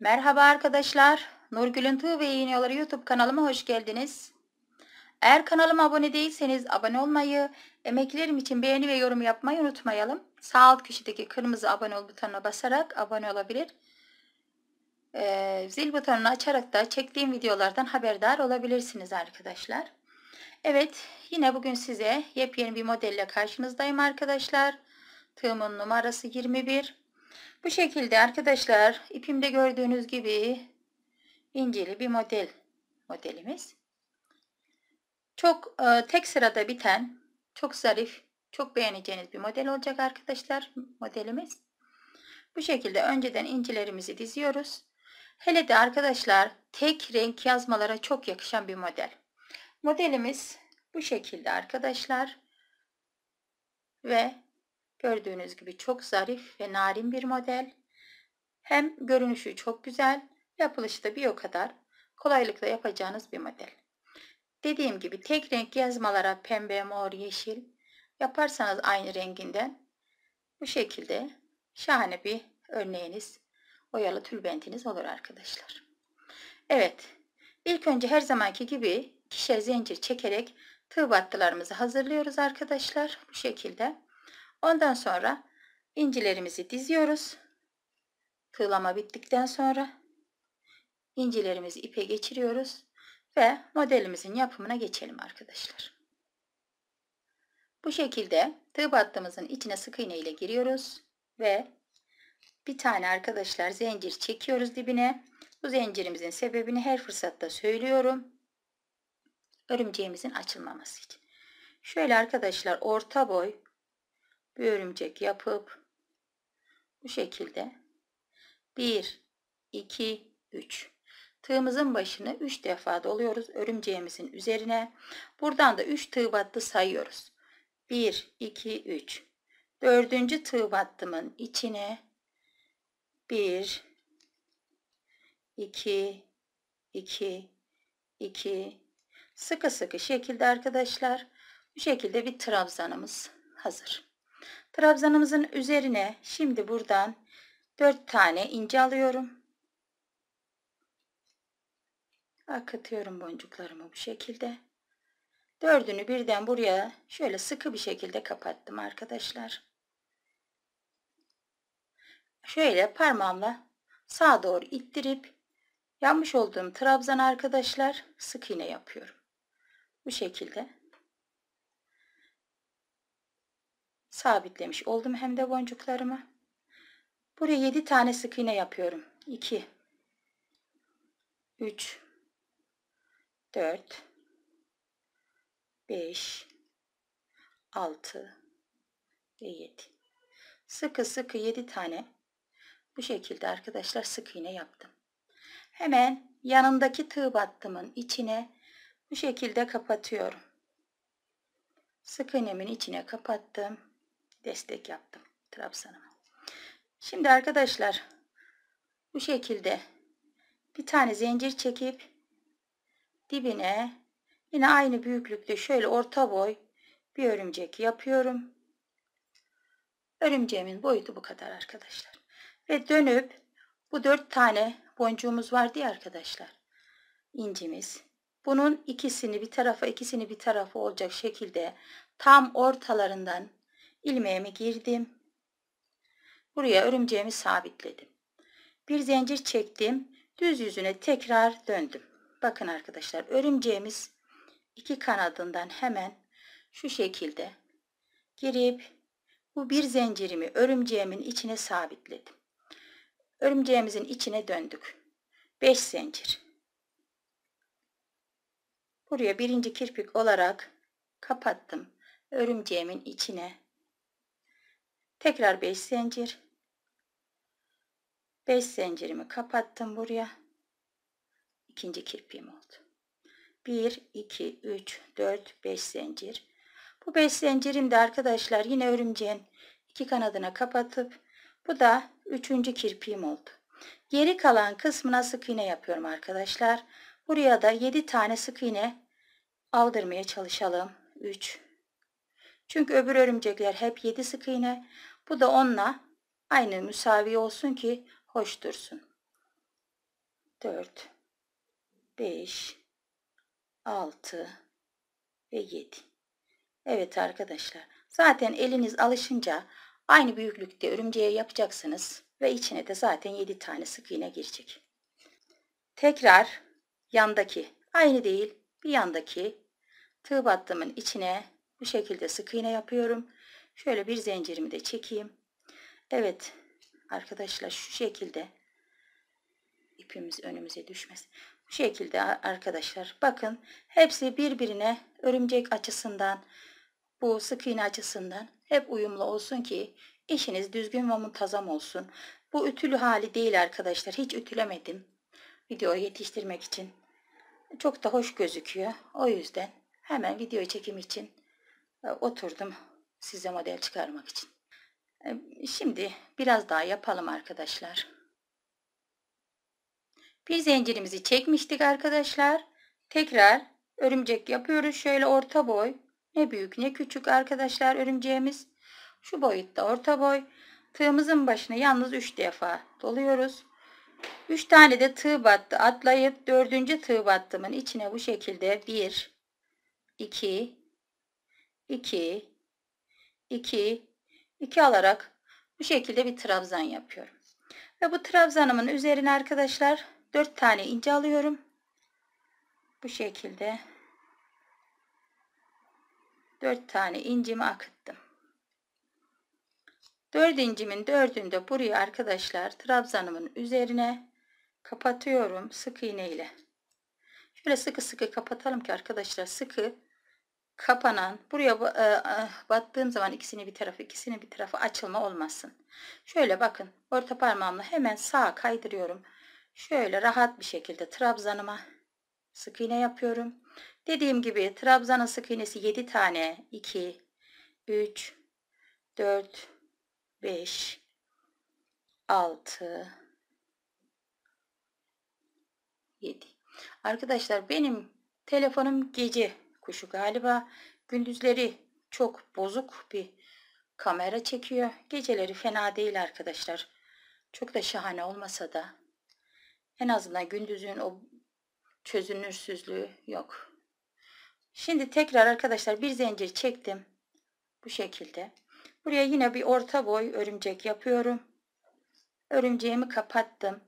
Merhaba arkadaşlar. Nurgül'ün Tığ ve Yayınları YouTube kanalıma hoş geldiniz. Eğer kanalıma abone değilseniz abone olmayı, emeklerim için beğeni ve yorum yapmayı unutmayalım. Sağ alt köşedeki kırmızı abone ol butonuna basarak abone olabilir. Ee, zil butonunu açarak da çektiğim videolardan haberdar olabilirsiniz arkadaşlar. Evet yine bugün size yepyeni bir modelle karşınızdayım arkadaşlar. Tığımın numarası 21. Bu şekilde arkadaşlar ipimde gördüğünüz gibi inceli bir model modelimiz. Çok e, tek sırada biten, çok zarif, çok beğeneceğiniz bir model olacak arkadaşlar modelimiz. Bu şekilde önceden incilerimizi diziyoruz. Hele de arkadaşlar tek renk yazmalara çok yakışan bir model. Modelimiz bu şekilde arkadaşlar. Ve Gördüğünüz gibi çok zarif ve narin bir model. Hem görünüşü çok güzel, yapılışı da bir o kadar kolaylıkla yapacağınız bir model. Dediğim gibi tek renk yazmalara pembe, mor, yeşil yaparsanız aynı renginden bu şekilde şahane bir örneğiniz, oyalı tülbentiniz olur arkadaşlar. Evet, ilk önce her zamanki gibi kişe zincir çekerek tığ battılarımızı hazırlıyoruz arkadaşlar. Bu şekilde. Ondan sonra incilerimizi diziyoruz. Tığlama bittikten sonra incilerimizi ipe geçiriyoruz ve modelimizin yapımına geçelim arkadaşlar. Bu şekilde tığ battığımızın içine sık iğne ile giriyoruz ve bir tane arkadaşlar zincir çekiyoruz dibine. Bu zincirimizin sebebini her fırsatta söylüyorum. Örümceğimizin açılmaması için. Şöyle arkadaşlar orta boy bir örümcek yapıp bu şekilde 1 2 3 tığımızın başını 3 defa doluyoruz örümceğimizin üzerine buradan da 3 tığ battı sayıyoruz 1 2 3 dördüncü tığ battımın içine 1 2 2 2 sıkı sıkı şekilde arkadaşlar bu şekilde bir trabzanımız hazır. Trabzanımızın üzerine şimdi buradan 4 tane ince alıyorum. Akıtıyorum boncuklarımı bu şekilde. Dördünü birden buraya şöyle sıkı bir şekilde kapattım arkadaşlar. Şöyle parmağımla sağa doğru ittirip yapmış olduğum trabzan arkadaşlar sık iğne yapıyorum. Bu şekilde. sabitlemiş oldum hem de boncuklarımı. Buraya yedi tane sık iğne yapıyorum. İki, üç, dört, beş, altı, ve 7 sıkı sıkı yedi tane bu şekilde arkadaşlar sık iğne yaptım. Hemen yanındaki tığ battımın içine bu şekilde kapatıyorum. Sık iğnemin içine kapattım destek yaptım trabzanıma. Şimdi arkadaşlar bu şekilde bir tane zincir çekip dibine yine aynı büyüklükte şöyle orta boy bir örümcek yapıyorum. Örümceğimin boyutu bu kadar arkadaşlar. Ve dönüp bu dört tane boncuğumuz vardı ya arkadaşlar. İncimiz. Bunun ikisini bir tarafa ikisini bir tarafa olacak şekilde tam ortalarından ilmeğimi girdim. Buraya örümceğimi sabitledim. Bir zincir çektim. Düz yüzüne tekrar döndüm. Bakın arkadaşlar örümceğimiz iki kanadından hemen şu şekilde girip bu bir zincirimi örümceğimin içine sabitledim. Örümceğimizin içine döndük. 5 zincir. Buraya birinci kirpik olarak kapattım. Örümceğimin içine Tekrar 5 zincir. 5 zincirimi kapattım buraya. İkinci kirpiğim oldu. 1, 2, 3, 4, 5 zincir. Bu 5 zincirim de arkadaşlar yine örümceğin iki kanadına kapatıp bu da üçüncü kirpiğim oldu. Geri kalan kısmına sık iğne yapıyorum arkadaşlar. Buraya da 7 tane sık iğne aldırmaya çalışalım. 3, çünkü öbür örümcekler hep yedi sık iğne. Bu da onunla aynı müsavi olsun ki hoş dursun. 4 5 6 ve 7. Evet arkadaşlar. Zaten eliniz alışınca aynı büyüklükte örümceği yapacaksınız ve içine de zaten 7 tane sık iğne girecek. Tekrar yandaki aynı değil bir yandaki tığ battımın içine bu şekilde sık iğne yapıyorum. Şöyle bir zincirimi de çekeyim. Evet arkadaşlar şu şekilde ipimiz önümüze düşmesin. Bu şekilde arkadaşlar bakın hepsi birbirine örümcek açısından bu sık iğne açısından hep uyumlu olsun ki işiniz düzgün ve muntazam olsun. Bu ütülü hali değil arkadaşlar. Hiç ütülemedim. Video yetiştirmek için. Çok da hoş gözüküyor. O yüzden hemen video çekim için ee, oturdum size model çıkarmak için. Ee, şimdi biraz daha yapalım arkadaşlar. Bir zincirimizi çekmiştik arkadaşlar. Tekrar örümcek yapıyoruz. Şöyle orta boy. Ne büyük ne küçük arkadaşlar örümceğimiz. Şu boyutta orta boy. Tığımızın başına yalnız 3 defa doluyoruz. 3 tane de tığ battı atlayıp 4. tığ battımın içine bu şekilde 1 2 2, 2, 2 alarak bu şekilde bir trabzan yapıyorum. Ve bu trabzanımın üzerine arkadaşlar 4 tane ince alıyorum. Bu şekilde 4 tane incimi akıttım. 4 incimin 4'ünü de buraya arkadaşlar trabzanımın üzerine kapatıyorum sık iğne ile. Şöyle sıkı sıkı kapatalım ki arkadaşlar sıkı kapanan buraya e, e, battığım zaman ikisini bir tarafı ikisini bir tarafı açılma olmasın. Şöyle bakın orta parmağımla hemen sağa kaydırıyorum. Şöyle rahat bir şekilde trabzanıma sık iğne yapıyorum. Dediğim gibi trabzanın sık iğnesi 7 tane 2 3 4 5 6 7 Arkadaşlar benim telefonum gece kuşu galiba gündüzleri çok bozuk bir kamera çekiyor. Geceleri fena değil arkadaşlar. Çok da şahane olmasa da en azından gündüzün o çözünürsüzlüğü yok. Şimdi tekrar arkadaşlar bir zincir çektim. Bu şekilde. Buraya yine bir orta boy örümcek yapıyorum. Örümceğimi kapattım.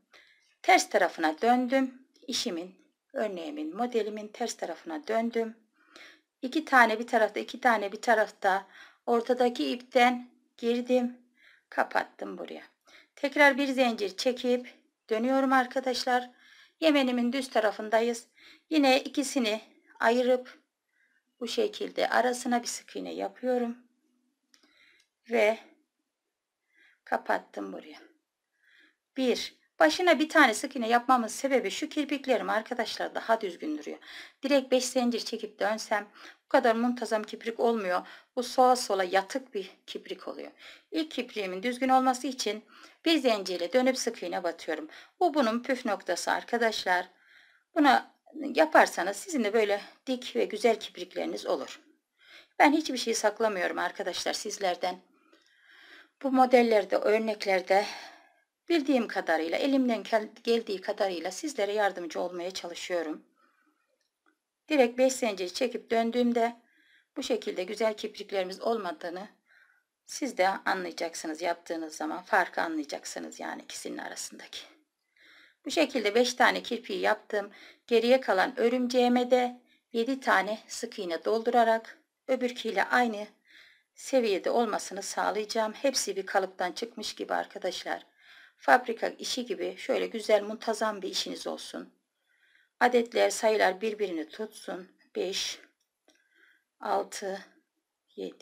Ters tarafına döndüm. İşimin, örneğimin, modelimin ters tarafına döndüm. 2 tane bir tarafta, 2 tane bir tarafta ortadaki ipten girdim, kapattım buraya. Tekrar bir zincir çekip dönüyorum arkadaşlar. Yemenimin düz tarafındayız. Yine ikisini ayırıp bu şekilde arasına bir sık iğne yapıyorum ve kapattım buraya. 1 Başına bir tane sık iğne yapmamın sebebi şu kirpiklerim arkadaşlar daha düzgün duruyor. Direkt 5 zincir çekip dönsem bu kadar muntazam kiprik olmuyor. Bu sola sola yatık bir kiprik oluyor. İlk kipriğimin düzgün olması için bir zincirle dönüp sık iğne batıyorum. Bu bunun püf noktası arkadaşlar. Buna yaparsanız sizin de böyle dik ve güzel kiprikleriniz olur. Ben hiçbir şey saklamıyorum arkadaşlar sizlerden. Bu modellerde, örneklerde Bildiğim kadarıyla, elimden geldiği kadarıyla sizlere yardımcı olmaya çalışıyorum. Direkt 5 zincir çekip döndüğümde bu şekilde güzel kipriklerimiz olmadığını siz de anlayacaksınız yaptığınız zaman farkı anlayacaksınız yani ikisinin arasındaki. Bu şekilde 5 tane kirpiği yaptım. Geriye kalan örümceğime de 7 tane sık iğne doldurarak öbürkiyle aynı seviyede olmasını sağlayacağım. Hepsi bir kalıptan çıkmış gibi arkadaşlar. Fabrika işi gibi şöyle güzel muntazam bir işiniz olsun. Adetler, sayılar birbirini tutsun. 5, 6, 7.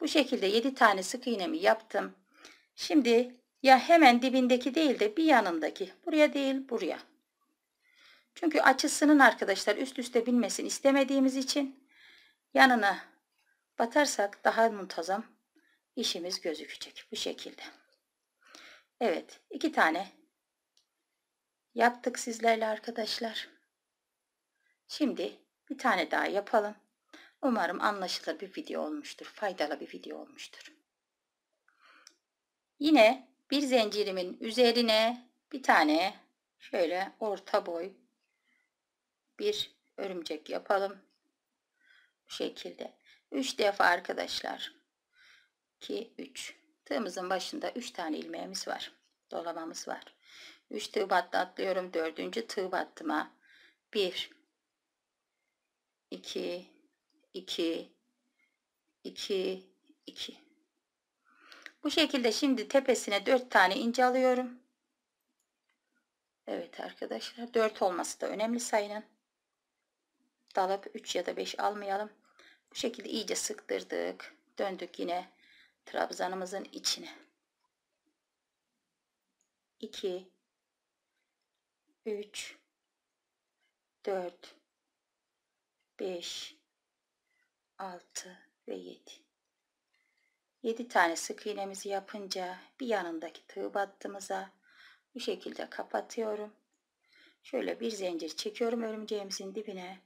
Bu şekilde 7 tane sık iğnemi yaptım. Şimdi ya hemen dibindeki değil de bir yanındaki. Buraya değil buraya. Çünkü açısının arkadaşlar üst üste binmesini istemediğimiz için yanına batarsak daha muntazam işimiz gözükecek bu şekilde. Evet, iki tane yaptık sizlerle arkadaşlar. Şimdi bir tane daha yapalım. Umarım anlaşılır bir video olmuştur. Faydalı bir video olmuştur. Yine bir zincirimin üzerine bir tane şöyle orta boy bir örümcek yapalım. Bu şekilde. 3 defa arkadaşlar. 2 3 Tığımızın başında 3 tane ilmeğimiz var. Dolamamız var. 3 tığ battı atlıyorum. 4. tığ battıma 1 2 2 2 2 Bu şekilde şimdi tepesine 4 tane ince alıyorum. Evet arkadaşlar 4 olması da önemli sayının. Dalıp 3 ya da 5 almayalım. Bu şekilde iyice sıktırdık. Döndük yine trabzanımızın içine 2 3 4 5 6 ve 7 7 tane sık iğnemizi yapınca bir yanındaki tığ battığımıza bu şekilde kapatıyorum. Şöyle bir zincir çekiyorum örümceğimizin dibine.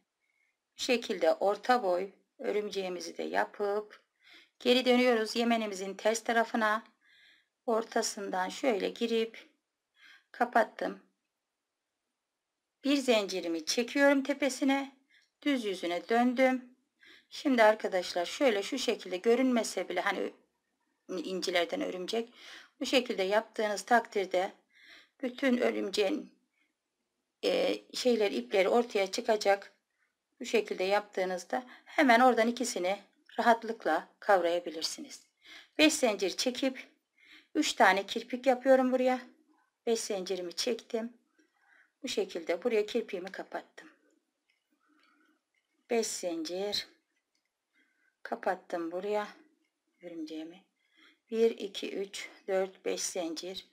Bu şekilde orta boy örümceğimizi de yapıp Geri dönüyoruz yemenimizin ters tarafına. Ortasından şöyle girip kapattım. Bir zincirimi çekiyorum tepesine. Düz yüzüne döndüm. Şimdi arkadaşlar şöyle şu şekilde görünmese bile hani incilerden örümcek. Bu şekilde yaptığınız takdirde bütün örümceğin e, şeyler ipleri ortaya çıkacak. Bu şekilde yaptığınızda hemen oradan ikisini rahatlıkla kavrayabilirsiniz. 5 zincir çekip 3 tane kirpik yapıyorum buraya. 5 zincirimi çektim. Bu şekilde buraya kirpiğimi kapattım. 5 zincir kapattım buraya örümceğimi. 1 2 3 4 5 zincir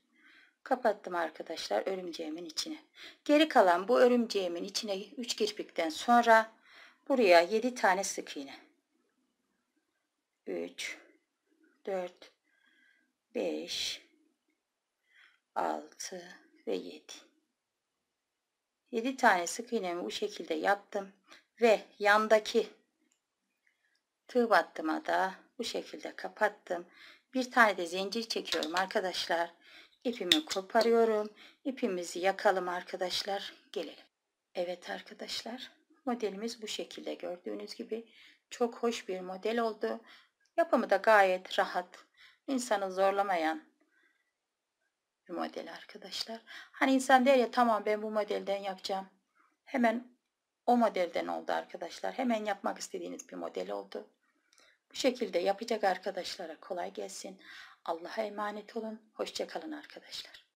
kapattım arkadaşlar örümceğimin içine. Geri kalan bu örümceğimin içine 3 kirpikten sonra buraya 7 tane sık iğne. 3 4 5 6 ve 7 7 tane sık iğnemi bu şekilde yaptım ve yandaki tığ battıma da bu şekilde kapattım bir tane de zincir çekiyorum arkadaşlar ipimi koparıyorum ipimizi yakalım arkadaşlar gelelim Evet arkadaşlar modelimiz bu şekilde gördüğünüz gibi çok hoş bir model oldu Yapımı da gayet rahat. İnsanı zorlamayan bir model arkadaşlar. Hani insan der ya tamam ben bu modelden yapacağım. Hemen o modelden oldu arkadaşlar. Hemen yapmak istediğiniz bir model oldu. Bu şekilde yapacak arkadaşlara kolay gelsin. Allah'a emanet olun. Hoşçakalın arkadaşlar.